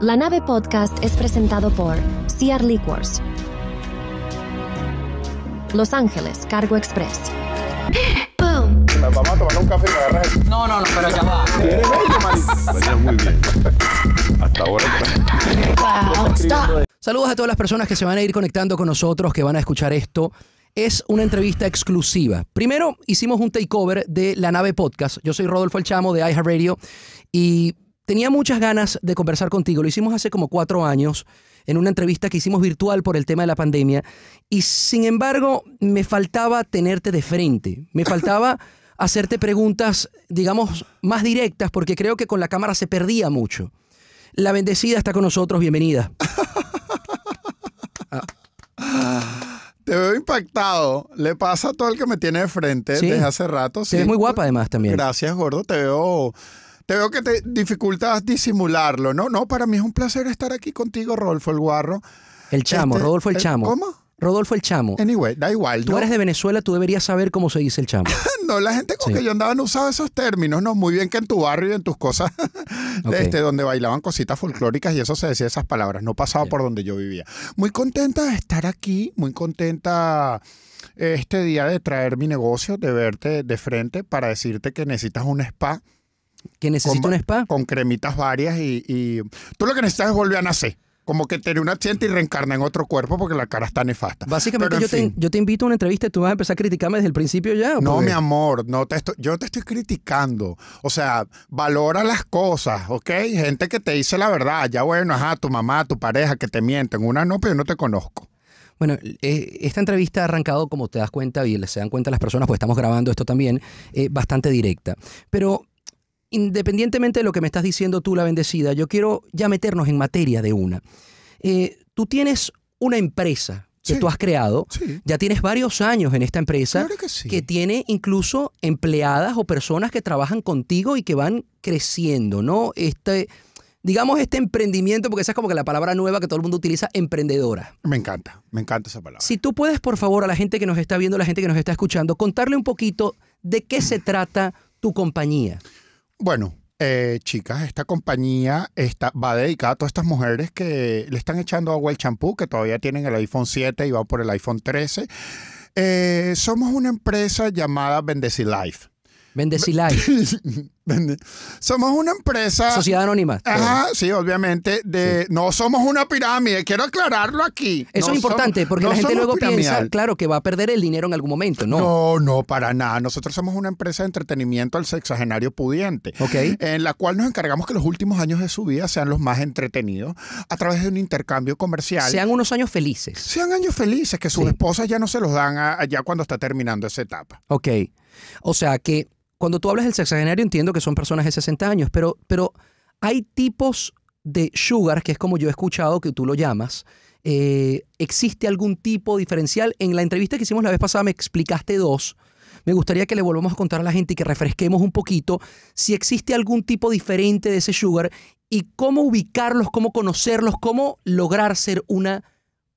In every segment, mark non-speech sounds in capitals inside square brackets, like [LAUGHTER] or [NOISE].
La nave podcast es presentado por CR Liquors, Los Ángeles, Cargo Express. [LAUGHS] Boom. a un café me No, no, no, pero ya va. [LAUGHS] Hasta ahora Saludos a todas las personas que se van a ir conectando con nosotros, que van a escuchar esto. Es una entrevista exclusiva. Primero hicimos un takeover de la nave podcast. Yo soy Rodolfo El Chamo de Radio y tenía muchas ganas de conversar contigo. Lo hicimos hace como cuatro años en una entrevista que hicimos virtual por el tema de la pandemia. Y sin embargo, me faltaba tenerte de frente. Me [LAUGHS] faltaba hacerte preguntas, digamos, más directas, porque creo que con la cámara se perdía mucho. La bendecida está con nosotros, bienvenida. [LAUGHS] Ah. Te veo impactado. Le pasa a todo el que me tiene de frente desde hace rato. sí. es muy guapa además también. Gracias, gordo. Te veo te veo que te dificultas disimularlo, ¿no? No, para mí es un placer estar aquí contigo, Rodolfo el Guarro. El chamo, este, Rodolfo el, eh, chamo. ¿Cómo? Rodolfo el chamo. Anyway, da igual. Tú eres de Venezuela, tú deberías saber cómo se dice el chamo. [LAUGHS] no, la gente con que yo andaba no usaba esos términos, no. Muy bien que en tu barrio y en tus cosas, [LAUGHS] este, donde bailaban cositas folclóricas y eso se decía esas palabras. No pasaba por donde yo vivía. Muy contenta de estar aquí, muy contenta este día de traer mi negocio, de verte de frente para decirte que necesitas un spa que necesita un spa. Con cremitas varias y, tú lo que necesitas es volver a nacer. Como que tener un accidente y reencarna en otro cuerpo porque la cara está nefasta. Básicamente, yo te, invito a una entrevista y tú vas a empezar a criticarme desde el principio ya. No, mi amor, no te estoy, yo te estoy criticando. O sea, valora las cosas, ¿ok? Gente que te dice la verdad. Ya bueno, ajá, tu mamá, tu pareja, que te mienten. Una no, pero yo no te conozco. Bueno, eh, esta entrevista ha arrancado, como te das cuenta y se dan cuenta las personas, pues estamos grabando esto también, eh, bastante directa. Pero independientemente de lo que me estás diciendo tú, la bendecida, yo quiero ya meternos en materia de una. Eh, tú tienes una empresa que tú has creado, ya tienes varios años en esta empresa que, tiene incluso empleadas o personas que trabajan contigo y que van creciendo, ¿no? Este, digamos este emprendimiento, porque esa es como que la palabra nueva que todo el mundo utiliza, emprendedora. Me encanta, me encanta esa palabra. Si tú puedes, por favor, a la gente que nos está viendo, a la gente que nos está escuchando, contarle un poquito de qué se trata tu compañía. Bueno, eh, chicas, esta compañía va dedicada a todas estas mujeres que le están echando agua al champú, que todavía tienen el iPhone 7 y va por el iPhone 13. Eh, somos una empresa llamada Bendecy Life. Bendecilay. [LAUGHS] [LAUGHS] somos una empresa. Sociedad Anónima. Ajá, sí, obviamente. De, No somos una pirámide, quiero aclararlo aquí. Eso es importante, porque la gente luego piensa, claro, que va a perder el dinero en algún momento, ¿no? No, no, para nada. Nosotros somos una empresa de entretenimiento al sexagenario pudiente. Ok. En la cual nos encargamos que los últimos años de su vida sean los más entretenidos a través de un intercambio comercial. Sean unos años felices. Sean años felices, que sus esposas ya no se los dan allá ya cuando está terminando esa etapa. Ok. O sea que cuando tú hablas del sexagenario entiendo que son personas de 60 años, pero, pero hay tipos de sugar, que es como yo he escuchado que tú lo llamas, eh, ¿existe algún tipo diferencial? En la entrevista que hicimos la vez pasada me explicaste dos. Me gustaría que le volvamos a contar a la gente y que refresquemos un poquito si existe algún tipo diferente de ese sugar y cómo ubicarlos, cómo conocerlos, cómo lograr ser una,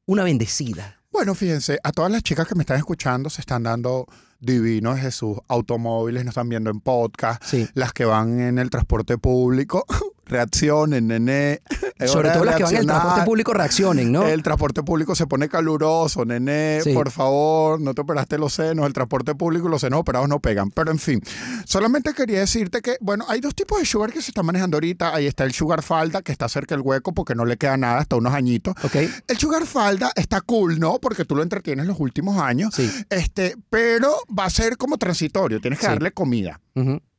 una bendecida. Bueno, fíjense, a todas las chicas que me están escuchando se están dando divino de Jesús, automóviles nos están viendo en podcast, las que van en el transporte público, reaccionen, nené. [LAUGHS] Sobre todo las que van en el transporte público reaccionen, ¿no? El transporte público se pone caluroso, nené, por favor, no te operaste los senos, el transporte público y los senos operados no pegan. Pero en fin, solamente quería decirte que, bueno, hay dos tipos de sugar que se están manejando ahorita. Ahí está el sugar falda, que está cerca del hueco porque no le queda nada, hasta unos añitos. Okay. El sugar falda está cool, ¿no? Porque tú lo entretienes los últimos años. Sí. Este, pero va a ser como transitorio, tienes que darle comida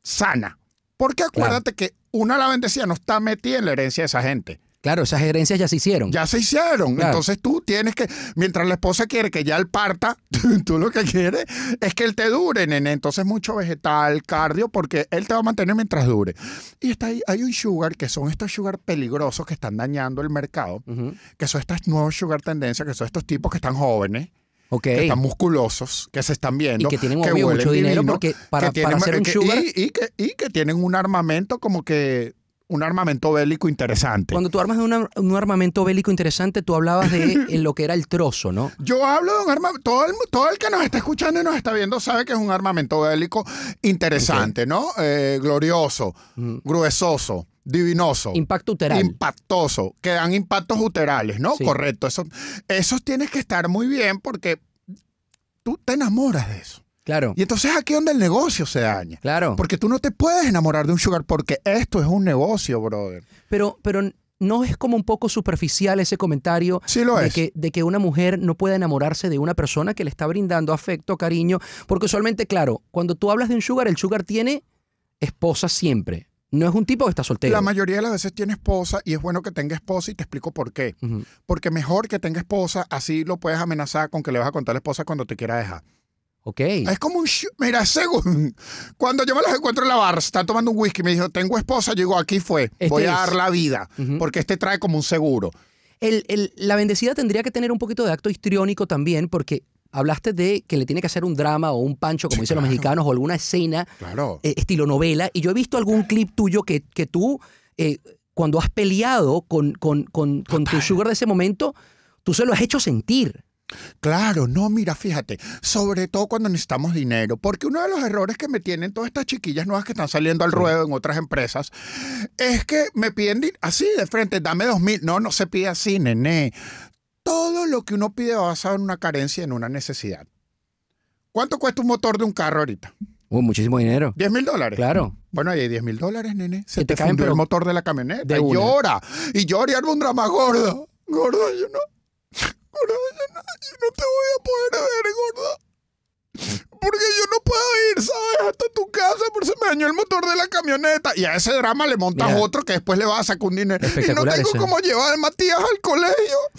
sana porque acuérdate que una la bendecía no está metida en la herencia de esa gente. Claro, esas herencias ya se hicieron. Ya se hicieron. Entonces tú tienes que, mientras la esposa quiere que ya él parta, [LAUGHS] tú lo que quieres es que él te dure, nene. Entonces mucho vegetal, cardio, porque él te va a mantener mientras dure. Y está hay un sugar, que son estos sugar peligrosos que están dañando el mercado, que son estas nuevas sugar tendencias, que son estos tipos que están jóvenes, que están musculosos, que se están viendo, y que tienen mucho dinero para, hacer un y, que, tienen un armamento como que un armamento bélico interesante. Cuando tú armas de un armamento bélico interesante, tú hablabas de [LAUGHS] lo que era el trozo, ¿no? Yo hablo de un armamento, todo el, todo el que nos está escuchando y nos está viendo sabe que es un armamento bélico interesante, ¿no? Eh, glorioso, mm. gruesoso divinoso. Impacto uteral. Impactoso, que dan impactos uterales, ¿no? Correcto. Eso, esos tienes que estar muy bien porque tú te enamoras de eso. Claro. Y entonces aquí donde el negocio se daña. Claro. Porque tú no te puedes enamorar de un sugar porque esto es un negocio, brother. Pero, pero ¿No es como un poco superficial ese comentario sí lo de, es. que, de, que, una mujer no puede enamorarse de una persona que le está brindando afecto, cariño? Porque usualmente, claro, cuando tú hablas de un sugar, el sugar tiene esposa siempre no es un tipo que está soltero. La mayoría de las veces tiene esposa y es bueno que tenga esposa y te explico por qué. Porque mejor que tenga esposa, así lo puedes amenazar con que le vas a contar la esposa cuando te quiera dejar. Ok. Es como un... Mira, según... Cuando yo me los encuentro en la bar, está tomando un whisky, me dijo, tengo esposa, yo aquí fue, este voy a dar la vida, porque este trae como un seguro. la bendecida tendría que tener un poquito de acto histriónico también, porque Hablaste de que le tiene que hacer un drama o un pancho, como dicen los mexicanos, o alguna escena claro. Eh, estilo novela. Y yo he visto algún clip tuyo que, que tú, eh, cuando has peleado con, con, con tu sugar de ese momento, tú se lo has hecho sentir. Claro, no, mira, fíjate, sobre todo cuando necesitamos dinero, porque uno de los errores que me tienen todas estas chiquillas nuevas que están saliendo al ruedo en otras empresas es que me piden así de frente, dame dos mil. No, no se pide así, nene todo lo que uno pide va basado en una carencia, en una necesidad. ¿Cuánto cuesta un motor de un carro ahorita? Uh, muchísimo dinero. 10 mil dólares. Claro. Bueno, ahí hay 10 mil dólares, nene. Se te, te el motor de la camioneta. y llora. Y llora y un drama gordo. Gordo, yo no. Gordo, yo no, yo no te voy a poder ver, gordo. Porque yo no puedo ir, ¿sabes? Hasta tu casa, por se me dañó el motor de la camioneta. Y a ese drama le montas otro que después le vas a sacar dinero. Y no tengo cómo llevar a Matías al colegio.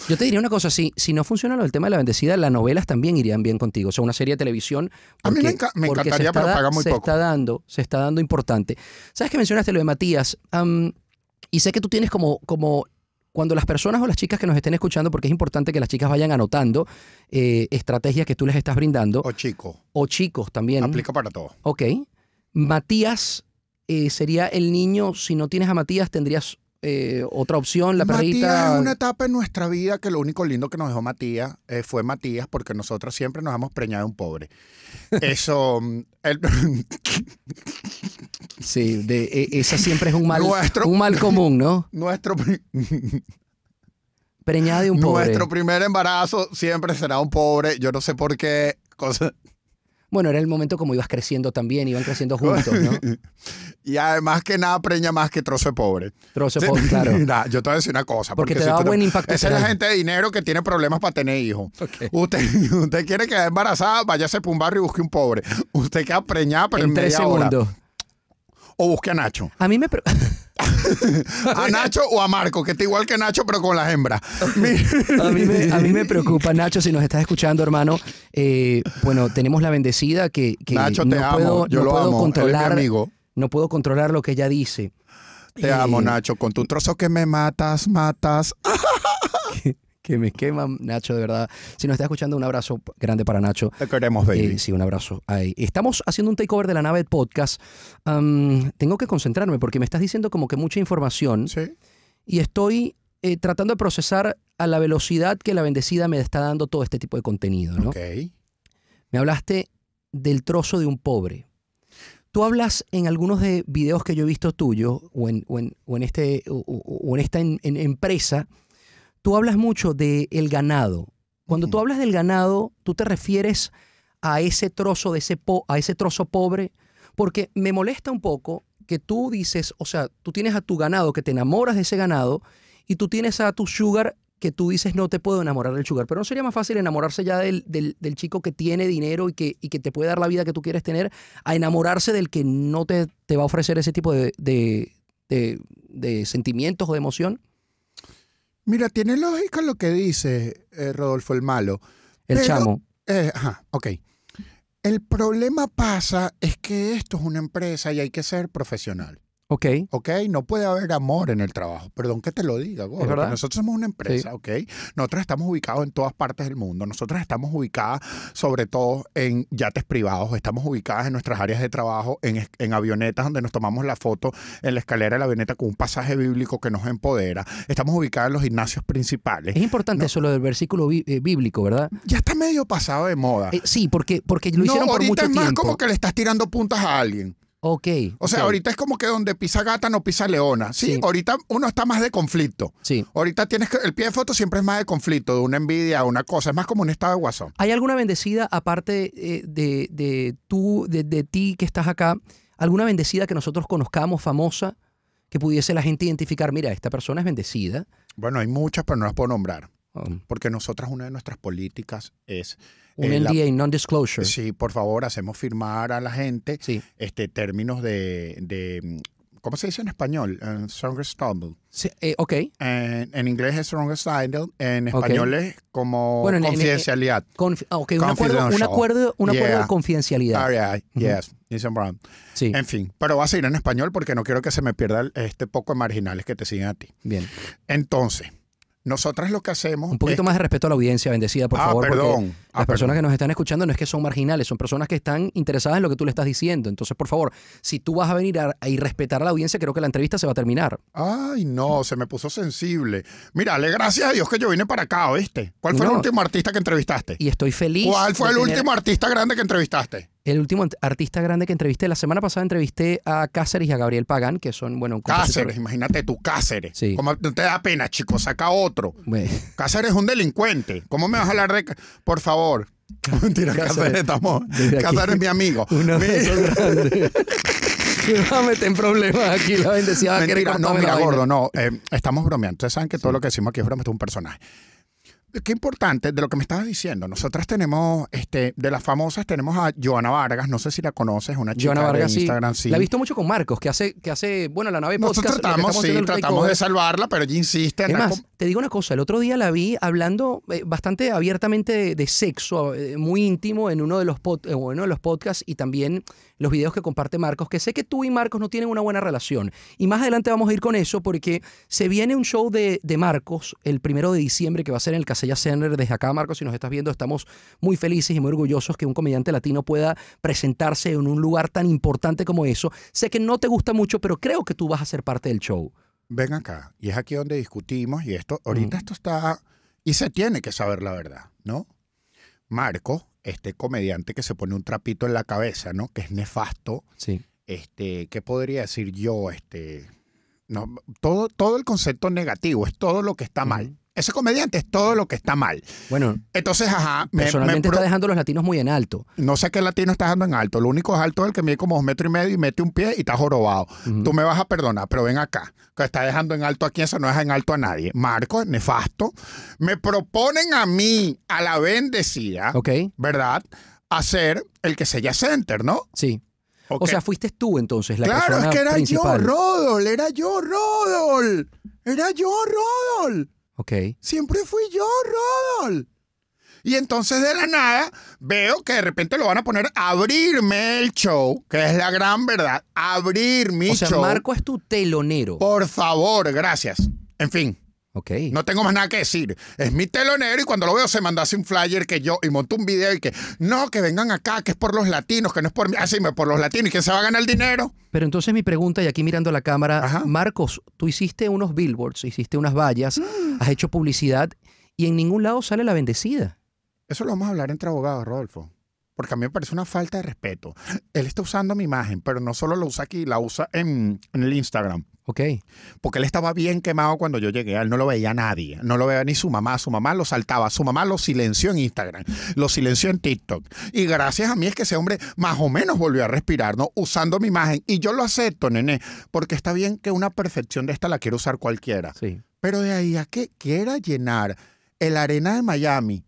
Yo te diría una cosa, si, si no funciona lo del tema de la bendecida, las novelas también irían bien contigo. O sea, una serie de televisión. a mí me, pero paga muy se Está dando, se está dando importante. ¿Sabes que mencionaste lo de Matías? y sé que tú tienes como, como cuando las personas o las chicas que nos estén escuchando, porque es importante que las chicas vayan anotando eh, estrategias que tú les estás brindando. O chicos. O chicos también. Aplica para todo. Ok. Matías eh, sería el niño, si no tienes a Matías, tendrías eh, otra opción, la perrita. Matías es una etapa en nuestra vida que lo único lindo que nos dejó Matías fue Matías, porque nosotros siempre nos hemos preñado un pobre. Eso. Mm, [LAUGHS] Sí, de, e, esa siempre es un mal, un mal común, ¿no? Nuestro, [LAUGHS] Preñada de un pobre. Nuestro primer embarazo siempre será un pobre. Yo no sé por qué. Cosa... Bueno, era el momento como ibas creciendo también, iban creciendo juntos, ¿no? [LAUGHS] y además que nada preña más que trozo pobre. Trozo de pobre, claro. [LAUGHS] yo te voy a decir una cosa. Porque, te da buen impacto. Esa es la gente de dinero que tiene problemas para tener hijos. Usted, usted quiere quedar embarazada, váyase para un barrio y busque un pobre. Usted queda preñada, pero en, en tres segundos o busque a Nacho? A mí me... [LAUGHS] a Nacho o a Marco, que está igual que Nacho, pero con las hembras. a, mí me, preocupa, Nacho, si nos estás escuchando, hermano. Eh, bueno, tenemos la bendecida que, Nacho, te amo. Yo lo amo. controlar. mi amigo. No puedo controlar lo que ella dice. Te amo, eh, Nacho, con tu trozo que me matas, matas. [LAUGHS] que me queman, Nacho, de verdad. Si nos está escuchando, un abrazo grande para Nacho. Te queremos, baby. Eh, sí, un abrazo. Ahí. Estamos haciendo un takeover de la nave podcast. tengo que concentrarme porque me estás diciendo como que mucha información. Sí. Y estoy eh, tratando de procesar a la velocidad que la bendecida me está dando todo este tipo de contenido, ¿no? Ok. Me hablaste del trozo de un pobre. Tú hablas en algunos de videos que yo he visto tuyo o en, este, o, en esta en, empresa Tú hablas mucho del el ganado. Cuando tú hablas del ganado, tú te refieres a ese trozo de ese po a ese trozo pobre, porque me molesta un poco que tú dices, o sea, tú tienes a tu ganado que te enamoras de ese ganado y tú tienes a tu sugar que tú dices no te puedo enamorar del sugar, pero no sería más fácil enamorarse ya del, del, chico que tiene dinero y que, que, te puede dar la vida que tú quieres tener, a enamorarse del que no te, va a ofrecer ese tipo de, de, de sentimientos o de emoción. Mira, tiene lógica lo que dice eh, Rodolfo el Malo. El chamo. Eh, ajá, ok. El problema pasa es que esto es una empresa y hay que ser profesional. Ok. no puede haber amor en el trabajo. Perdón que te lo diga, gordo. nosotros somos una empresa, ok. Nosotros estamos ubicados en todas partes del mundo. Nosotros estamos ubicadas, sobre todo, en yates privados. Estamos ubicadas en nuestras áreas de trabajo, en, avionetas donde nos tomamos la foto en la escalera de la avioneta con un pasaje bíblico que nos empodera. Estamos ubicadas en los gimnasios principales. Es importante eso, lo del versículo eh, bíblico, ¿verdad? Ya está medio pasado de moda. Eh, sí, porque, porque lo hicieron por mucho tiempo. Ahorita es más como que le estás tirando puntas a alguien. Ok. O sea, ahorita es como que donde pisa gata no pisa leona. ¿sí? ahorita uno está más de conflicto. Sí. Ahorita tienes que. El pie de foto siempre es más de conflicto, de una envidia, una cosa. Es más como un estado de guasón. ¿Hay alguna bendecida, aparte eh, de, de, tú, de, ti que estás acá, alguna bendecida que nosotros conozcamos, famosa, que pudiese la gente identificar? Mira, esta persona es bendecida. Bueno, hay muchas, pero no las puedo nombrar. Um. Porque nosotras, una de nuestras políticas es un NDA, eh, non-disclosure. Sí, por favor, hacemos firmar a la gente este, términos de, ¿Cómo se dice en español? Eh, Stumble. Sí, eh, ok. En, inglés es Strongest En español es como bueno, confidencialidad. En, ah, ok, un acuerdo, un acuerdo, de confidencialidad. Right. yes. Sí. En fin, pero va a seguir en español porque no quiero que se me pierda este poco de marginales que te siguen a ti. Bien. Entonces, nosotras lo que hacemos. Un poquito más de respeto a la audiencia, bendecida, por ah, favor. Ah, las personas que nos están escuchando no es que son marginales, son personas que están interesadas en lo que tú le estás diciendo. Entonces, por favor, si tú vas a venir a, respetar a la audiencia, creo que la entrevista se va a terminar. Ay, no, se me puso sensible. Mira, le gracias a Dios que yo vine para acá, ¿oíste? ¿Cuál fue el último artista que entrevistaste? Y estoy feliz. ¿Cuál fue el último artista grande que entrevistaste? el último artista grande que entrevisté. La semana pasada entrevisté a Cáceres y a Gabriel Pagán, que son, bueno, Cáceres, imagínate tú, Cáceres. Sí. te da pena, chico? Saca otro. Cáceres es un delincuente. ¿Cómo me vas a hablar de.? Por favor. [LAUGHS] Mentira, Cáceres, estamos. Cáceres es mi amigo. a [LAUGHS] [LAUGHS] meter en problemas aquí. La bendecida No, mira, gordo, no. Eh, estamos bromeando. Ustedes saben que todo lo que decimos aquí es broma, es un personaje. Qué importante de lo que me estabas diciendo. Nosotras tenemos, este, de las famosas, tenemos a Joana Vargas, no sé si la conoces, una chica de Instagram. Sí. La he visto mucho con Marcos, que hace, que hace bueno, la nave Nosotros tratamos, sí, tratamos de salvarla, pero ella insiste. Además, te digo una cosa, el otro día la vi hablando eh, bastante abiertamente de, sexo, eh, muy íntimo en uno de los, pod, de eh, los podcasts y también los videos que comparte Marcos, que sé que tú y Marcos no tienen una buena relación. Y más adelante vamos a ir con eso porque se viene un show de, de Marcos el primero de diciembre que va a ser en el Casino ella Senner, Desde acá, Marco. si nos estás viendo, estamos muy felices y muy orgullosos que un comediante latino pueda presentarse en un lugar tan importante como eso. Sé que no te gusta mucho, pero creo que tú vas a ser parte del show. Ven acá, y es aquí donde discutimos, y esto, ahorita mm. esto está, y se tiene que saber la verdad, ¿no? Marco, este comediante que se pone un trapito en la cabeza, ¿no? Que es nefasto. Sí. Este, ¿qué podría decir yo? Este, no, todo, todo el concepto negativo, es todo lo que está mal ese comediante es todo lo que está mal. Bueno, entonces, ajá. personalmente está dejando a los latinos muy en alto. No sé qué latino está dejando en alto. Lo único es alto es el que mide como dos metros y medio y mete un pie y está jorobado. Tú me vas a perdonar, pero ven acá. Que está dejando en alto a quien se no deja en alto a nadie. Marco, nefasto. Me proponen a mí, a la bendecida, ¿verdad? ¿verdad? Hacer el que se Center, ¿no? Sí. O sea, fuiste tú entonces la persona Claro, es que era yo, Rodol, era yo, Rodol. Era yo, Rodol. Siempre fui yo, Rodol Y entonces de la nada veo que de repente lo van a poner a abrirme el show, que es la gran verdad, abrir mi show. O Marco es tu telonero. Por favor, gracias. En fin. No tengo más nada que decir. Es mi telonero y cuando lo veo se manda así un flyer que yo y monto un video y que no, que vengan acá, que es por los latinos, que no es por mí, así ah, por los latinos y que se va a ganar el dinero. Pero entonces mi pregunta, y aquí mirando la cámara, Marcos, tú hiciste unos billboards, hiciste unas vallas, [GASPS] has hecho publicidad y en ningún lado sale la bendecida. Eso lo vamos a hablar entre abogados, Rodolfo porque a mí me parece una falta de respeto. Él está usando mi imagen, pero no solo lo usa aquí, la usa en el Instagram. Porque él estaba bien quemado cuando yo llegué. Él no lo veía nadie. No lo veía ni su mamá. Su mamá lo saltaba. Su mamá lo silenció en Instagram. Lo silenció en TikTok. Y gracias a mí es que ese hombre más o menos volvió a respirar, ¿no? Usando mi imagen. Y yo lo acepto, nene. Porque está bien que una perfección de esta la quiera usar cualquiera. Sí. Pero de ahí a que quiera llenar el arena de Miami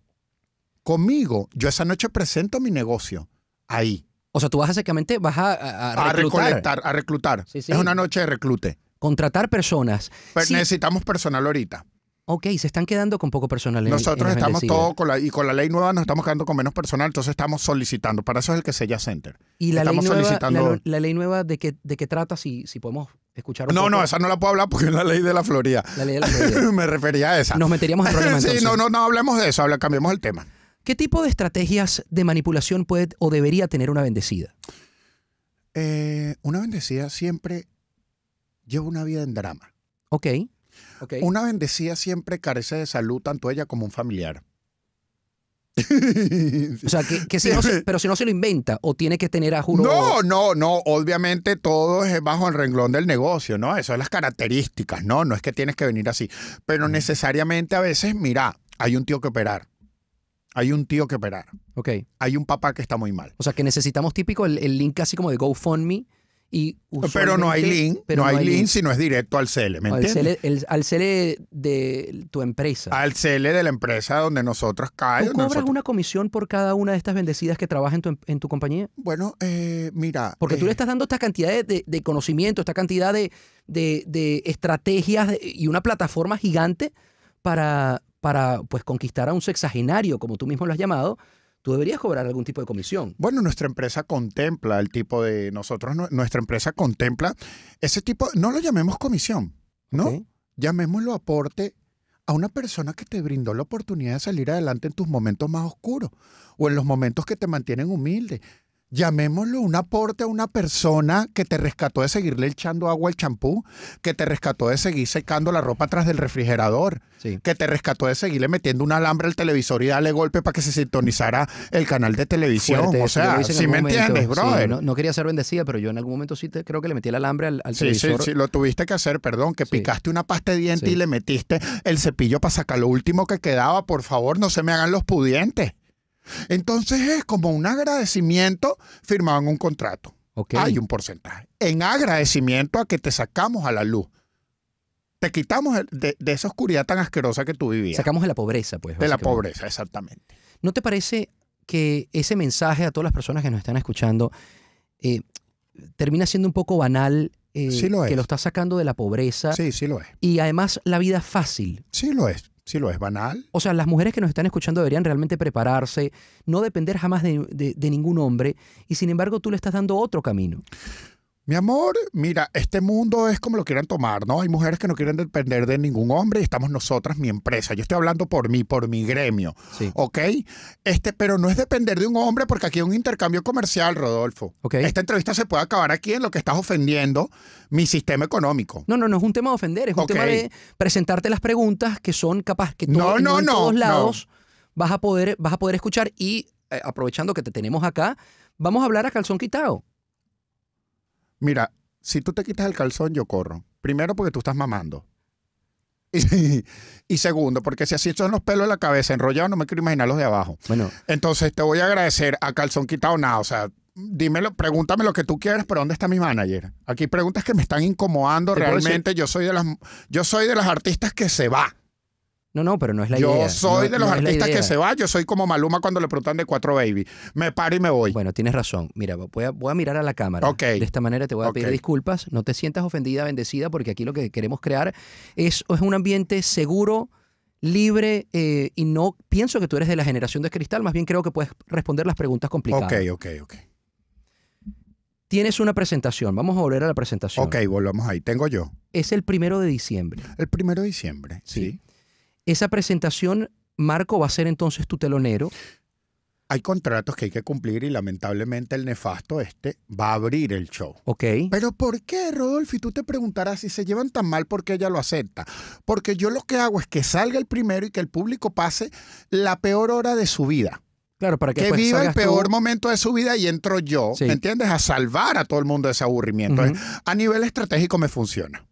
conmigo, yo esa noche presento mi negocio ahí. O sea, tú vas básicamente vas a, a, reclutar. A reclutar. Es una noche de reclute contratar personas. Pues necesitamos personal ahorita. Ok, se están quedando con poco personal. Nosotros estamos todos con la, y con la ley nueva nos estamos quedando con menos personal, entonces estamos solicitando. Para eso es el que se llama Center. Y la estamos ley nueva, solicitando... la, ley nueva de qué de qué trata, si, si podemos escuchar un No, no, esa no la puedo hablar porque es la ley de la Florida. La ley de [LAUGHS] Me refería a esa. Nos meteríamos en problemas. [LAUGHS] sí, no, no, no hablemos de eso, habla, cambiemos el tema. ¿Qué tipo de estrategias de manipulación puede o debería tener una bendecida? Eh, una bendecida siempre lleva una vida en drama. Ok. Una bendecida siempre carece de salud, tanto ella como un familiar. o sea, que, si [LAUGHS] pero si no se lo inventa o tiene que tener a juro. No, no, no. Obviamente todo es bajo el renglón del negocio, ¿no? Eso es las características, ¿no? No es que tienes que venir así. Pero necesariamente a veces, mira, hay un tío que operar. Hay un tío que operar. Ok. Hay un papá que está muy mal. O sea, que necesitamos típico el, link así como de GoFundMe pero no hay link, no, hay, link, si no es directo al CELE, ¿me entiendes? Al CELE, de tu empresa. Al CELE de la empresa donde nosotros caemos. ¿Tú cobras una comisión por cada una de estas bendecidas que trabajan en tu, en tu compañía? Bueno, eh, mira... Porque tú eh, le estás dando esta cantidad de, de, conocimiento, esta cantidad de, estrategias y una plataforma gigante para, para pues, conquistar a un sexagenario, como tú mismo lo has llamado, tú deberías cobrar algún tipo de comisión. Bueno, nuestra empresa contempla el tipo de. Nosotros, nuestra empresa contempla ese tipo. No lo llamemos comisión, ¿no? Llamémoslo aporte a una persona que te brindó la oportunidad de salir adelante en tus momentos más oscuros o en los momentos que te mantienen humilde llamémoslo un aporte a una persona que te rescató de seguirle echando agua al champú, que te rescató de seguir secando la ropa atrás del refrigerador, que te rescató de seguirle metiendo un alambre al televisor y darle golpe para que se sintonizara el canal de televisión. o sea, si me entiendes, brother. no, quería ser bendecida, pero yo en algún momento sí te, creo que le metí el alambre al, al televisor. Sí, sí, lo tuviste que hacer, perdón, que picaste una pasta de diente y le metiste el cepillo para sacar lo último que quedaba. Por favor, no se me hagan los pudientes. Entonces es como un agradecimiento, firmaban un contrato. Hay un porcentaje. En agradecimiento a que te sacamos a la luz. Te quitamos de, esa oscuridad tan asquerosa que tú vivías. Sacamos de la pobreza, pues. De la pobreza, exactamente. ¿No te parece que ese mensaje a todas las personas que nos están escuchando eh, termina siendo un poco banal eh, sí lo es. que lo está sacando de la pobreza. Sí, sí lo es. Y además la vida fácil. Sí lo es si lo es banal. O sea, las mujeres que nos están escuchando deberían realmente prepararse, no depender jamás de, de ningún hombre, y sin embargo tú le estás dando otro camino. Mi amor, mira, este mundo es como lo quieran tomar, ¿no? Hay mujeres que no quieren depender de ningún hombre y estamos nosotras, mi empresa. Yo estoy hablando por mí, por mi gremio, sí. ¿ok? Este, pero no es depender de un hombre porque aquí hay un intercambio comercial, Rodolfo. Esta entrevista se puede acabar aquí en lo que estás ofendiendo mi sistema económico. No, no, no es un tema de ofender, es un tema de presentarte las preguntas que son capaz que tú no, todos lados vas a poder vas a poder escuchar y eh, aprovechando que te tenemos acá, vamos a hablar a calzón quitado. Mira, si tú te quitas el calzón, yo corro. Primero, porque tú estás mamando. [LAUGHS] Y, segundo, porque si así son los pelos de la cabeza enrollados, no me quiero imaginar los de abajo. Bueno. Entonces te voy a agradecer a calzón quitado nada. O sea, dímelo, pregúntame lo que tú quieras, pero ¿dónde está mi manager? Aquí preguntas que me están incomodando realmente. Yo soy de las yo soy de las artistas que se va. No, no, pero no es la idea. Yo soy de los artistas que se va, yo soy como Maluma cuando le preguntan de cuatro baby. Me paro y me voy. Bueno, tienes razón. Mira, voy a, mirar a la cámara. De esta manera te voy a pedir disculpas. No te sientas ofendida, bendecida, porque aquí lo que queremos crear es, un ambiente seguro, libre, eh, y no pienso que tú eres de la generación de cristal, más bien creo que puedes responder las preguntas complicadas. Ok, ok, ok. Tienes una presentación. Vamos a volver a la presentación. Ok, volvamos ahí. Tengo yo. Es el primero de diciembre. El primero de diciembre, ¿sí? Esa presentación, Marco, va a ser entonces tu telonero. Hay contratos que hay que cumplir y lamentablemente el nefasto este va a abrir el show. Ok. Pero ¿por qué, Rodolfo? Y tú te preguntarás si se llevan tan mal porque ella lo acepta. Porque yo lo que hago es que salga el primero y que el público pase la peor hora de su vida. Claro, para que, que viva el peor momento de su vida y entro yo, ¿me entiendes? A salvar a todo el mundo de ese aburrimiento. A nivel estratégico me funciona.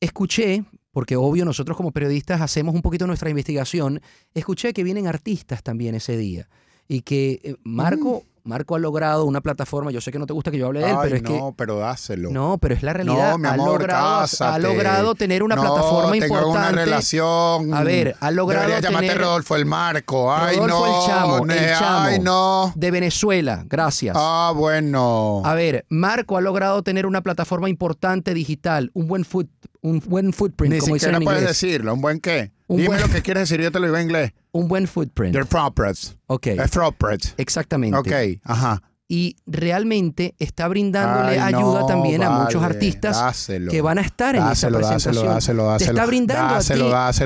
Escuché porque obvio nosotros como periodistas hacemos un poquito nuestra investigación, escuché que vienen artistas también ese día y que eh, Marco mm. Marco ha logrado una plataforma. Yo sé que no te gusta que yo hable de él, pero es no, que. No, pero dáselo. No, pero es la realidad. No, mi amor, ha logrado, Ha logrado tener una no, plataforma tengo una relación. A ver, ha logrado. Debería tener... Rodolfo el Marco. Ay, no. el Ay, no. De Venezuela. Gracias. Ah, bueno. A ver, Marco ha logrado tener una plataforma importante digital, un buen foot, un buen footprint. Ni como siquiera dicen puedes decirlo. ¿Un buen qué? Dime lo que quieres decir, yo te lo digo en inglés un buen footprint. They're properts. Ok. They're Exactamente. Ok, ajá. Y realmente está brindándole ayuda también a muchos artistas que van a estar en dáselo, esa presentación. Dáselo, dáselo, Te está brindando a ti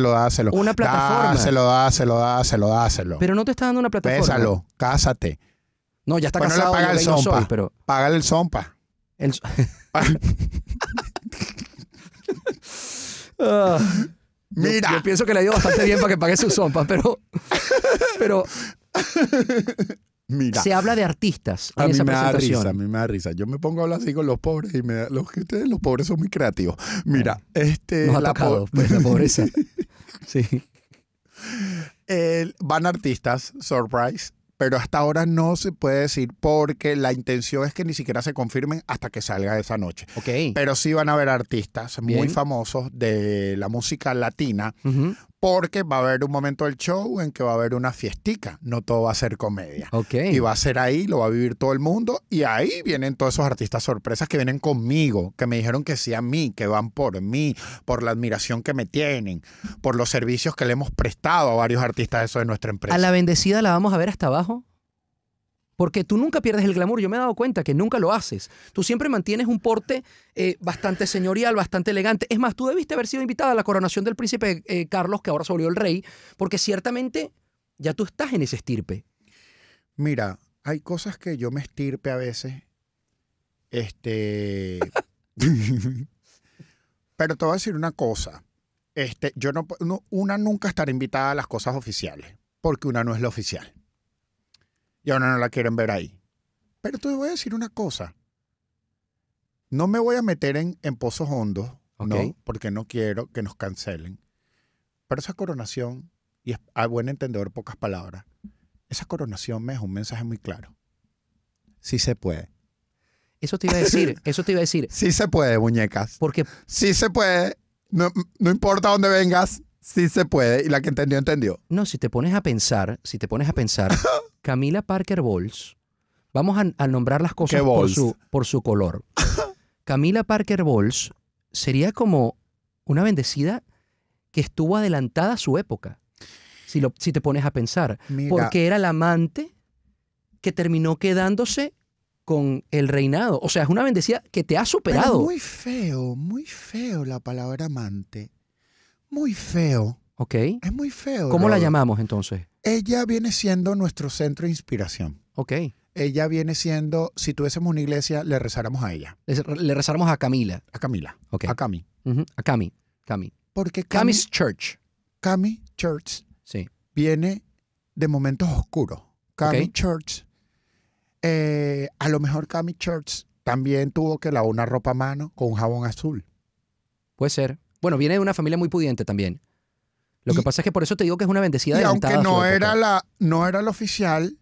una plataforma. Dáselo, dáselo, dáselo, dáselo. Pero no te está dando una plataforma. Pésalo, cásate. No, ya está bueno, casado. le paga el zompa. pero... Págale el zompa. El... [LAUGHS] [LAUGHS] Ah. Ah. Mira. Yo, pienso que le ha ido bastante bien para que pague sus sopas, pero. pero Mira. Se habla de artistas en a mí me Da risa, a mí me da risa. Yo me pongo a hablar así con los pobres y me da, los ustedes, los pobres son muy creativos. Mira, ah. este. es la pues, la pobreza. [LAUGHS] sí. van artistas, surprise, pero hasta ahora no se puede decir porque la intención es que ni siquiera se confirmen hasta que salga esa noche. Okay. Pero sí van a haber artistas muy famosos de la música latina, porque va a haber un momento del show en que va a haber una fiestica, no todo va a ser comedia. Y va a ser ahí, lo va a vivir todo el mundo, y ahí vienen todos esos artistas sorpresas que vienen conmigo, que me dijeron que sí a mí, que van por mí, por la admiración que me tienen, por los servicios que le hemos prestado a varios artistas de nuestra empresa. ¿A la bendecida la vamos a ver hasta abajo? Porque tú nunca pierdes el glamour. Yo me he dado cuenta que nunca lo haces. Tú siempre mantienes un porte eh, bastante señorial, bastante elegante. Es más, tú debiste haber sido invitada a la coronación del príncipe eh, Carlos, que ahora se el rey, porque ciertamente ya tú estás en ese estirpe. Mira, hay cosas que yo me estirpe a veces. Este. [LAUGHS] Pero te voy a decir una cosa. Este, yo no, una nunca estará invitada a las cosas oficiales, porque una no es la oficial y ahora no la quieren ver ahí. Pero te voy a decir una cosa. No me voy a meter en, en pozos hondos, no, porque no quiero que nos cancelen. Pero esa coronación, y es, a buen entendedor pocas palabras, esa coronación me es un mensaje muy claro. Sí se puede. Eso te iba a decir, [LAUGHS] eso te iba a decir. Sí se puede, muñecas. Porque sí se puede. No, no importa dónde vengas, sí se puede. Y la que entendió, entendió. No, si te pones a pensar, si te pones a pensar, [LAUGHS] Camila Parker Bowles, vamos a, nombrar las cosas por su, color. [LAUGHS] Camila Parker Bowles sería como una bendecida que estuvo adelantada a su época, si, te pones a pensar, porque era la amante que terminó quedándose con el reinado. O sea, es una bendecida que te ha superado. muy feo, muy feo la palabra amante. Muy feo. Es muy feo. ¿Cómo la llamamos entonces? Ella viene siendo nuestro centro de inspiración. Ok. Ella viene siendo, si tuviésemos una iglesia, le rezáramos a ella. Le, rezáramos a Camila. A Camila. Ok. A Cami. A Cami. Cami. Porque Cami, Cami's Church. Cami Church sí. viene de momentos oscuros. Cami Church. Eh, a lo mejor Cami Church también tuvo que lavar una ropa a mano con un jabón azul. Puede ser. Bueno, viene de una familia muy pudiente también. Lo que pasa es que por eso te digo que es una bendecida. Y aunque no era, la, no era la oficial,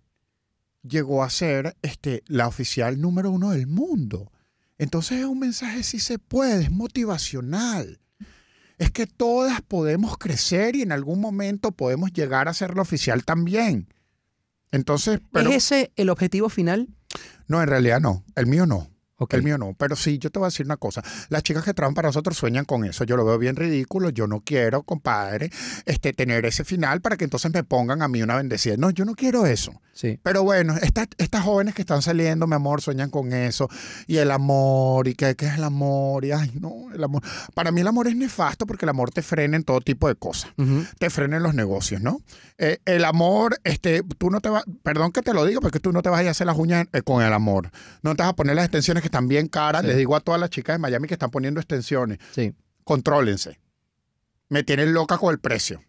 llegó a ser este, la oficial número uno del mundo. Entonces es un mensaje, si se puede, es motivacional. Es que todas podemos crecer y en algún momento podemos llegar a ser la oficial también. Entonces, ¿es ese el objetivo final? No, en realidad no. El mío no. El mío no. Pero sí, yo te voy a decir una cosa. Las chicas que trabajan para nosotros sueñan con eso. Yo lo veo bien ridículo. Yo no quiero, compadre, este, tener ese final para que entonces me pongan a mí una bendecida. No, yo no quiero eso. Sí. Pero bueno, estas, estas jóvenes que están saliendo, mi amor, sueñan con eso. Y el amor, y qué, es el amor. Y ay, no, el amor. Para mí el amor es nefasto porque el amor te frena en todo tipo de cosas. Te frena en los negocios, ¿no? Eh, el amor, este, tú no te vas, perdón que te lo digo, porque tú no te vas a a hacer las uñas eh, con el amor. No te vas a poner las extensiones que están bien caras. Les digo a todas las chicas de Miami que están poniendo extensiones. Sí. Contrólense. Me tienen loca con el precio.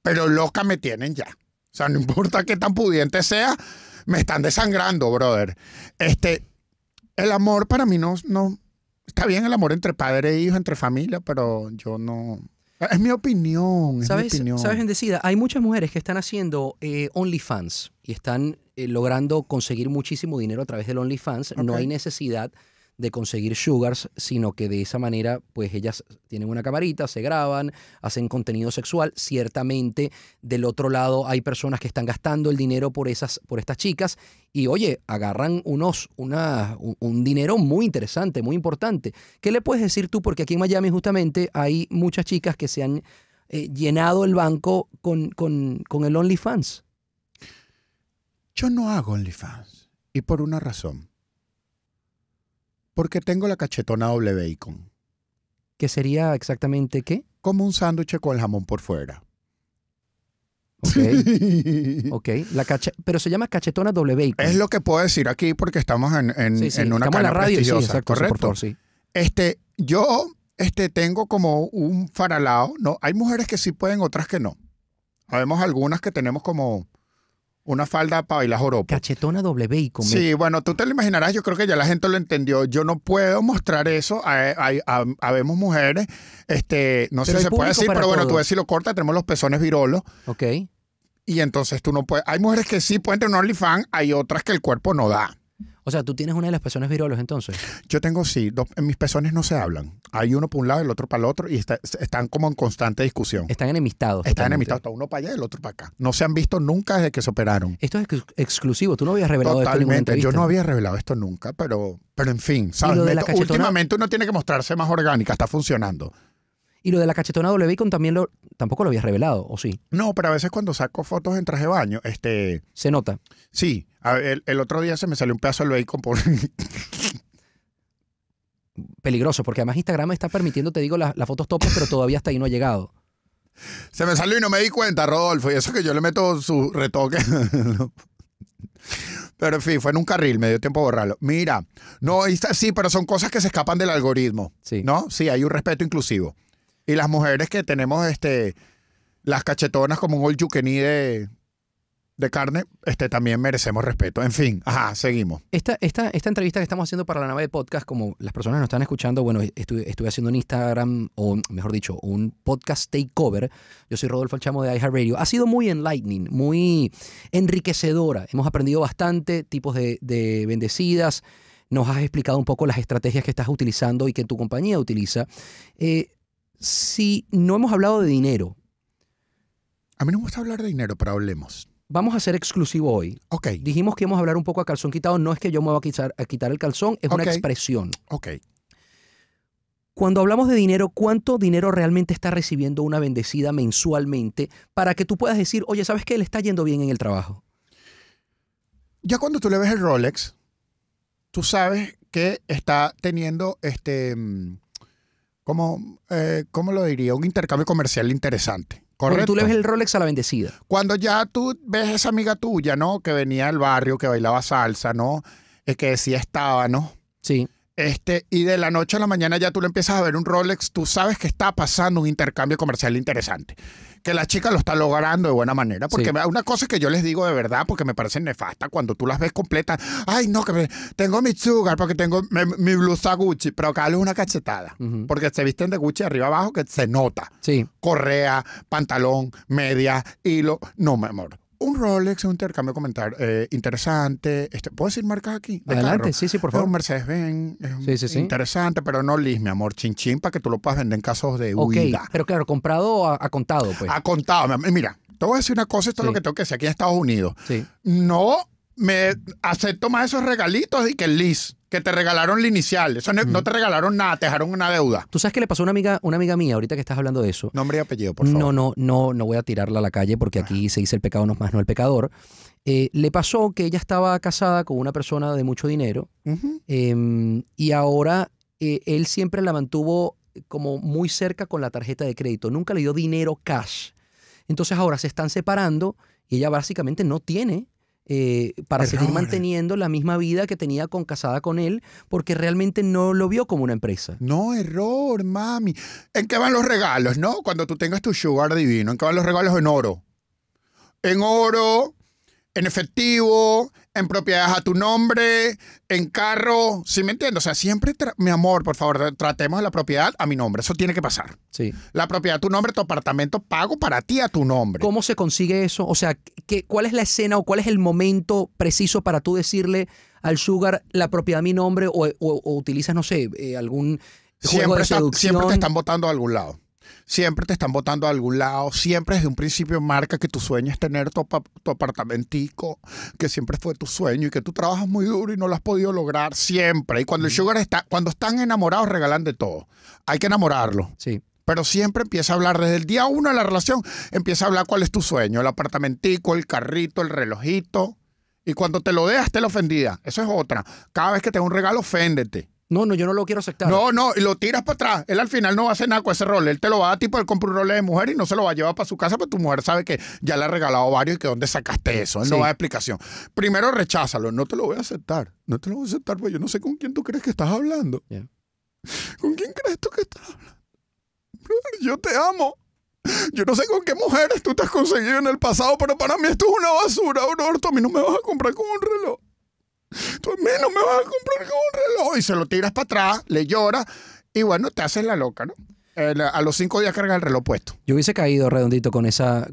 Pero loca me tienen ya. O sea, no [LAUGHS] importa qué tan pudiente sea, me están desangrando, brother. Este, el amor para mí no, no. Está bien el amor entre padre e hijo, entre familia, pero yo no. Ah, es mi opinión. Es ¿Sabes, mi opinión. bendecida? Hay muchas mujeres que están haciendo eh, OnlyFans y están eh, logrando conseguir muchísimo dinero a través del OnlyFans. No hay necesidad de conseguir sugars, sino que de esa manera, pues ellas tienen una camarita, se graban, hacen contenido sexual. Ciertamente, del otro lado hay personas que están gastando el dinero por, esas, por estas chicas y, oye, agarran unos, una, un dinero muy interesante, muy importante. ¿Qué le puedes decir tú? Porque aquí en Miami justamente hay muchas chicas que se han eh, llenado el banco con, con, con el OnlyFans. Yo no hago OnlyFans y por una razón. Porque tengo la cachetona doble bacon. ¿Qué sería exactamente qué? Como un sándwich con el jamón por fuera. Ok. [LAUGHS] ok. La pero se llama cachetona doble bacon. Es lo que puedo decir aquí porque estamos en, una cadena radio, correcto. este, yo este, tengo como un faralao. No, hay mujeres que sí pueden, otras que no. Habemos algunas que tenemos como una falda para bailar joropo. Cachetona doble y Sí, bueno, tú te lo imaginarás, yo creo que ya la gente lo entendió. Yo no puedo mostrar eso. Habemos mujeres, este, no sé si se puede decir, pero bueno, tú ves si lo cortas. tenemos los pezones virolos. Ok. Y entonces tú no puedes. Hay mujeres que sí pueden tener un OnlyFans, hay otras que el cuerpo no da. O sea, tú tienes una de las personas virolos entonces. Yo tengo sí, dos, mis personas no se hablan. Hay uno para un lado, el otro para el otro y están como en constante discusión. Están enemistados. Están enemistados, uno para allá y el otro para acá. No se han visto nunca desde que se operaron. Esto es exclusivo, tú no habías revelado Totalmente. esto. Totalmente, yo no había revelado esto nunca, pero, pero en fin, ¿sabes? Últimamente uno tiene que mostrarse más orgánica, está funcionando. Y lo de la cachetona con también lo, tampoco lo habías revelado, ¿o sí? No, pero a veces cuando saco fotos en traje de baño, este... Se nota. Sí. el, otro día se me salió un pedazo del bacon por... [LAUGHS] Peligroso, porque además Instagram está permitiendo, te digo, las, fotos topes, pero todavía hasta ahí no ha llegado. Se me salió y no me di cuenta, Rodolfo. Y eso que yo le meto su retoque. [LAUGHS] Pero en fin, fue en un carril, me dio tiempo a borrarlo. Mira, no, sí, pero son cosas que se escapan del algoritmo. ¿No? Sí, hay un respeto inclusivo. Y las mujeres que tenemos este, las cachetonas como un old de, de carne, este, también merecemos respeto. En fin, ajá, seguimos. Esta, esta, esta entrevista que estamos haciendo para la nave de podcast, como las personas nos están escuchando, bueno, estuve, haciendo un Instagram, o mejor dicho, un podcast takeover. Yo soy Rodolfo Chamo de Radio. Ha sido muy enlightening, muy enriquecedora. Hemos aprendido bastante tipos de, bendecidas. Nos has explicado un poco las estrategias que estás utilizando y que tu compañía utiliza. Eh, si no hemos hablado de dinero? A mí no me gusta hablar de dinero, pero hablemos. Vamos a ser exclusivo hoy. Ok. Dijimos que íbamos a hablar un poco a calzón quitado. No es que yo me voy a quitar, el calzón, es una expresión. Ok. Cuando hablamos de dinero, ¿cuánto dinero realmente está recibiendo una bendecida mensualmente para que tú puedas decir, oye, ¿sabes qué? Le está yendo bien en el trabajo. Ya cuando tú le ves el Rolex, tú sabes que está teniendo este mm, como, eh, ¿cómo lo diría? Un intercambio comercial interesante. Cuando tú le ves el Rolex a la bendecida. Cuando ya tú ves esa amiga tuya, ¿no? Que venía del barrio, que bailaba salsa, ¿no? Es que sí estaba, ¿no? Sí. Este, y de la noche a la mañana ya tú le empiezas a ver un Rolex, tú sabes que está pasando un intercambio comercial interesante que la chica lo está logrando de buena manera. Porque una cosa que yo les digo de verdad, porque me parece nefasta, cuando tú las ves completas, ay, no, que tengo mi sugar, porque tengo mi, blusa Gucci, pero acá es una cachetada. Porque se visten de Gucci arriba abajo que se nota. Sí. Correa, pantalón, media, hilo. No, mi amor un Rolex un intercambio comentar, eh, interesante. Este, ¿Puedo decir marcas aquí? Adelante, sí, sí, por favor. un Mercedes-Benz. Interesante, pero no lis, mi amor. Chin, chin, para que tú lo puedas vender en casos de huida. pero claro, comprado o a, contado, pues. A contado. Mira, te voy a decir una cosa, esto es lo que tengo que decir aquí en Estados Unidos. Sí. No me acepto más esos regalitos y que el que te regalaron la inicial. Eso no, mm. te regalaron nada, te dejaron una deuda. ¿Tú sabes qué le pasó a una amiga, una amiga mía ahorita que estás hablando de eso? Nombre y apellido, por favor. No, no, no, no voy a tirarla a la calle porque aquí ah. se dice el pecado no más, no el pecador. Eh, le pasó que ella estaba casada con una persona de mucho dinero em, y ahora eh, él siempre la mantuvo eh, como muy cerca con la tarjeta de crédito. Nunca le dio dinero cash. Entonces ahora se están separando y ella básicamente no tiene eh, para seguir manteniendo la misma vida que tenía con casada con él, porque realmente no lo vio como una empresa. No, error, mami. ¿En qué van los regalos, no? Cuando tú tengas tu sugar divino, ¿en qué van los regalos en oro? En oro en efectivo, en propiedades a tu nombre, en carro, ¿sí me entiendes? O sea, siempre, mi amor, por favor, tratemos la propiedad a mi nombre, eso tiene que pasar. Sí. La propiedad a tu nombre, tu apartamento pago para ti a tu nombre. ¿Cómo se consigue eso? O sea, ¿qué, ¿cuál es la escena o cuál es el momento preciso para tú decirle al Sugar la propiedad a mi nombre o, o, utilizas, no sé, eh, algún... siempre, siempre te están votando a algún lado. Siempre te están botando a algún lado, siempre desde un principio marca que tu sueño es tener tu, apartamentico, que siempre fue tu sueño y que tú trabajas muy duro y no lo has podido lograr siempre. Y cuando el sugar está, cuando están enamorados regalan de todo. Hay que enamorarlo. Sí pero siempre empieza a hablar desde el día uno de la relación, empieza a hablar cuál es tu sueño, el apartamentico, el carrito, el relojito. Y cuando te lo dejas, te la ofendida. Eso es otra. Cada vez que te da un regalo, oféndete. No, no, yo no lo quiero aceptar. No, no, y lo tiras para atrás. Él al final no va a hacer nada con ese rol. Él te lo va a dar tipo, él compra un rol de mujer y no se lo va a llevar para su casa, pero pues tu mujer sabe que ya le ha regalado varios y que dónde sacaste eso. Él no va a explicación. Primero recházalo. No te lo voy a aceptar. No te lo voy a aceptar, porque yo no sé con quién tú crees que estás hablando. ¿Con quién crees tú que estás hablando? yo te amo. Yo no sé con qué mujeres tú te has conseguido en el pasado, pero para mí esto es una basura, bro. Tú a mí no me vas a comprar con un reloj. Tú a me vas a comprar un reloj. Y se lo tiras para atrás, le lloras y bueno, te haces la loca, ¿no? a los cinco días cargas el reloj puesto. Yo hubiese caído redondito con esa,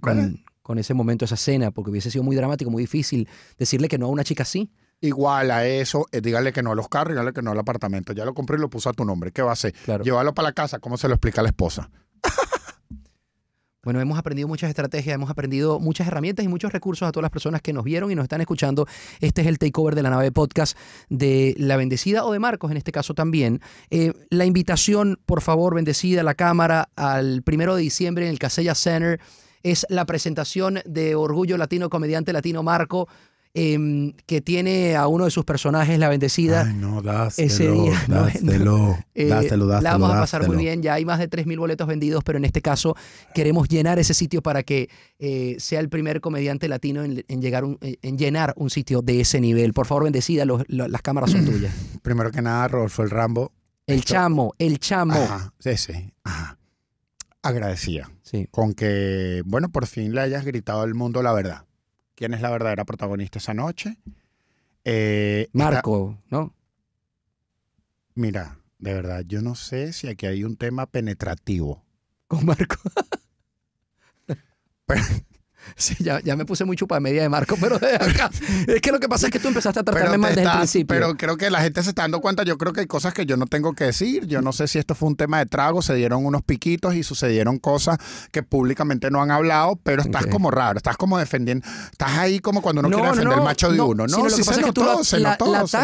con, ese momento, esa cena, porque hubiese sido muy dramático, muy difícil decirle que no a una chica así igual a eso, eh, dígale que no a los carros, dígale que no al apartamento. Ya lo compré y lo puse a tu nombre. ¿Qué va a hacer? Llévalo para la casa. ¿Cómo se lo explica a la esposa? Bueno, hemos aprendido muchas estrategias, hemos aprendido muchas herramientas y muchos recursos a todas las personas que nos vieron y nos están escuchando. Este es el takeover de la nave podcast de La Bendecida o de Marcos, en este caso también. Eh, la invitación, por favor, bendecida a la cámara al primero de diciembre en el Casella Center es la presentación de Orgullo Latino, comediante latino Marco Em, que tiene a uno de sus personajes, la bendecida. no, dáselo, ese día, [LAUGHS] eh, dáselo, La vamos a pasar muy bien, ya hay más de 3.000 boletos vendidos, pero en este caso queremos llenar ese sitio para que eh, sea el primer comediante latino en, llegar eh, en llenar un sitio de ese nivel. Por favor, bendecida, las cámaras son [CLEARS THROAT] tuyas. Primero que nada, Rodolfo el Rambo. El chamo, el chamo. Ajá, sí, ajá. Con que, bueno, por fin le hayas gritado al mundo la verdad quién es la verdadera protagonista esa noche. Eh, Marco, ¿no? Mira, de verdad, yo no sé si aquí hay un tema penetrativo. Con Marco. [LAUGHS] [LAUGHS] Sí, ya, me puse muy chupa de media de Marco, pero de acá. es que lo que pasa es que tú empezaste a tratarme mal desde el principio. Pero creo que la gente se está dando cuenta. Yo creo que hay cosas que yo no tengo que decir. Yo no sé si esto fue un tema de trago, se dieron unos piquitos y sucedieron cosas que públicamente no han hablado, pero estás como raro, estás como defendiendo. Estás ahí como cuando uno no, quiere defender el macho de uno. No, no, lo si atacas, se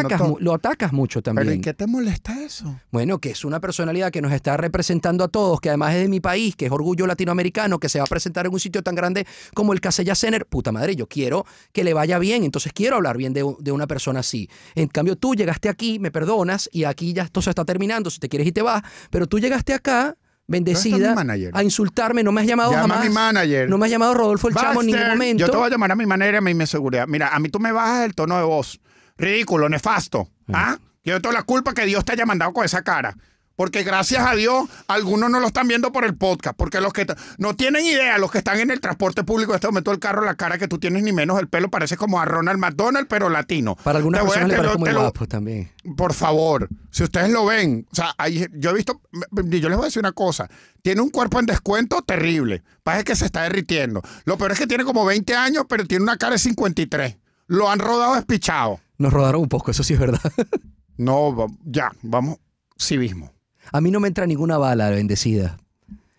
notó. lo atacas mucho también. ¿Pero y qué te molesta eso? Bueno, que es una personalidad que nos está representando a todos, que además es de mi país, que es orgullo latinoamericano, que se va a presentar en un sitio tan grande como el Casella Cener, puta madre, yo quiero que le vaya bien, entonces quiero hablar bien de, una persona así. En cambio, tú llegaste aquí, me perdonas, y aquí ya esto se está terminando, si te quieres y te vas, pero tú llegaste acá bendecida a insultarme. No me has llamado jamás. mi manager. No me has llamado Rodolfo el Chamo en ningún momento. Yo te voy a llamar a mi manera y a mi seguridad. Mira, a mí tú me bajas el tono de voz. Ridículo, nefasto. ¿Ah? Yo tengo la culpa que Dios te haya mandado con esa cara. Porque gracias a Dios, algunos no lo están viendo por el podcast. Porque los que no tienen idea, los que están en el transporte público en este momento, el carro, la cara que tú tienes, ni menos el pelo, parece como a Ronald McDonald, pero latino. Para algunas personas le parece muy guapo también. Por favor, si ustedes lo ven, o sea, yo he visto, yo les voy a decir una cosa, tiene un cuerpo en descuento terrible. Parece que se está derritiendo. Lo peor es que tiene como 20 años, pero tiene una cara de 53. Lo han rodado despichado. Nos rodaron un poco, eso sí es verdad. no, ya, vamos, civismo. A mí no me entra ninguna bala, bendecida.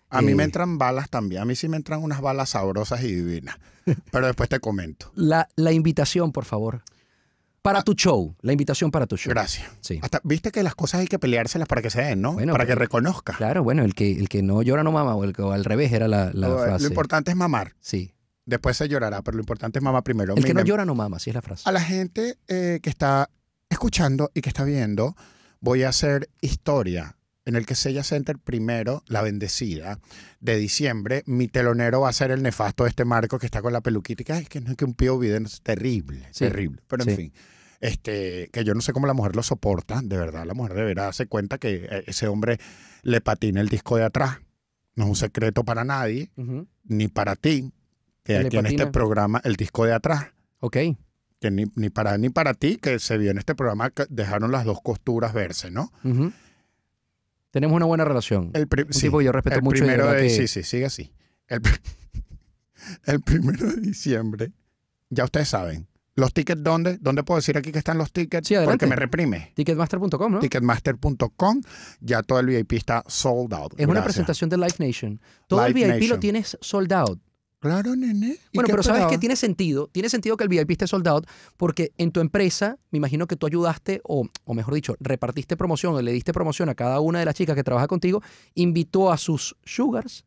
A mí me eh, entran balas también. A mí sí me entran unas balas sabrosas y divinas. Pero después te comento. [LAUGHS] La, invitación, por favor. Para ah. tu show. La invitación para tu show. Gracias. Viste que las cosas hay que peleárselas para que se den, ¿no? para que reconozca. Claro, bueno, el que, el que no llora no mama, o el que al revés era la, eh, frase. Lo importante es mamar. Sí. Después se llorará, pero lo importante es mamar primero. El que no llora no mama, así es la frase. A la gente eh, que está escuchando y que está viendo, voy a hacer historia en el que Sella Center primero, La Bendecida, de diciembre, mi telonero va a ser el nefasto de este marco que está con la peluquita es que no es que un pío video terrible, terrible. Pero en fin, este, que yo no sé cómo la mujer lo soporta, de verdad, la mujer de verdad hace cuenta que eh, ese hombre le patina el disco de atrás. No es un secreto para nadie, ni para ti, que aquí en este programa el disco de atrás. Ok que ni, ni, para ni para ti, que se vio en este programa, dejaron las dos costuras verse, ¿no? Tenemos una buena relación. El sí, yo respeto Primero de, Sí, sí, sigue así. [LAUGHS] El, primero de diciembre, ya ustedes saben, ¿Los tickets dónde? ¿Dónde puedo decir aquí que están los tickets? Porque me reprime. Ticketmaster.com, ¿no? Ticketmaster.com. Ya todo el VIP está sold out. Es una presentación de Live Nation. Todo el VIP lo tienes sold out. Claro, nene. Bueno, pero sabes que tiene sentido, tiene sentido que el VIP esté soldado porque en tu empresa, me imagino que tú ayudaste, o, o mejor dicho, repartiste promoción, o le diste promoción a cada una de las chicas que trabaja contigo, invitó a sus sugars,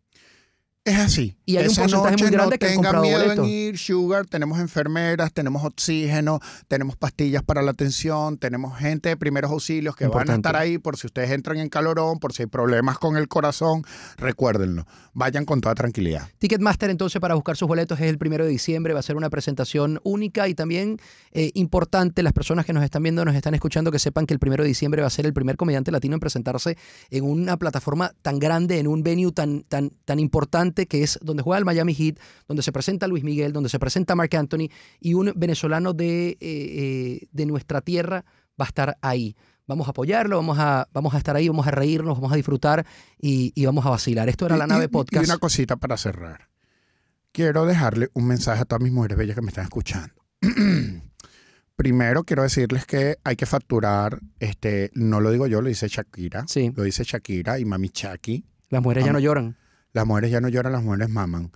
es así. Y hay Esa un porcentaje muy grande no tengan miedo en Sugar, tenemos enfermeras, tenemos oxígeno, tenemos pastillas para la atención, tenemos gente de primeros auxilios que van a estar ahí por si ustedes entran en calorón, por si hay problemas con el corazón, recuérdenlo. Vayan con toda tranquilidad. Ticketmaster entonces para buscar sus boletos es el primero de diciembre, va a ser una presentación única y también eh, importante, las personas que nos están viendo, nos están escuchando, que sepan que el primero de diciembre va a ser el primer comediante latino en presentarse en una plataforma tan grande, en un venue tan, tan, tan importante que es donde juega el Miami Heat, donde se presenta Luis Miguel, donde se presenta Mark Anthony y un venezolano eh, eh, de, nuestra tierra va a estar ahí. Vamos a apoyarlo, vamos a, vamos a estar ahí, vamos a reírnos, vamos a disfrutar y, vamos a vacilar. Esto era La Nave Podcast. Y una cosita para cerrar. Quiero dejarle un mensaje a todas mis mujeres bellas que me están escuchando. [CLEARS THROAT] Primero quiero decirles que hay que facturar, este, no lo digo yo, lo dice Shakira. Sí. Lo dice Shakira y Mami Chaki. Las mujeres ya no lloran las mujeres ya no lloran, las mujeres maman.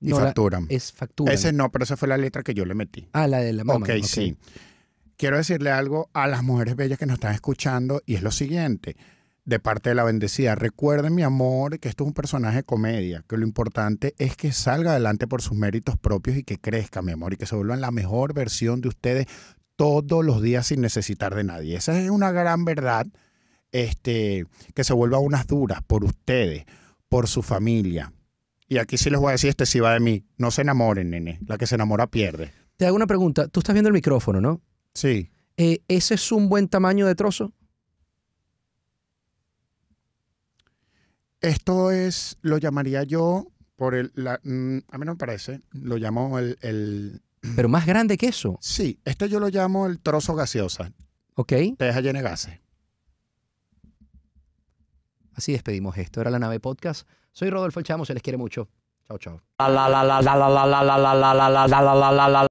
Y facturan. es factura. Ese no, pero esa fue la letra que yo le metí. Ah, la de la mamá. ok, sí. Quiero decirle algo a las mujeres bellas que nos están escuchando y es lo siguiente, de parte de la bendecida. Recuerden, mi amor, que esto es un personaje de comedia, que lo importante es que salga adelante por sus méritos propios y que crezca, mi amor, y que se vuelvan la mejor versión de ustedes todos los días sin necesitar de nadie. Esa es una gran verdad, este, que se vuelvan unas duras por ustedes por su familia. Y aquí sí les voy a decir este sí va de mí. No se enamoren, nene. La que se enamora pierde. Te hago una pregunta. Tú estás viendo el micrófono, ¿no? Sí. Eh, ¿Ese es un buen tamaño de trozo? Esto es, lo llamaría yo, por el, mm, a mí no me parece, lo llamo el, Pero más grande que eso. Sí, este yo lo llamo el trozo gaseosa. Ok. Te deja lleno de gases. Así despedimos esto. Era la nave podcast. Soy Rodolfo El Chamo, se les quiere mucho. Chao, chao.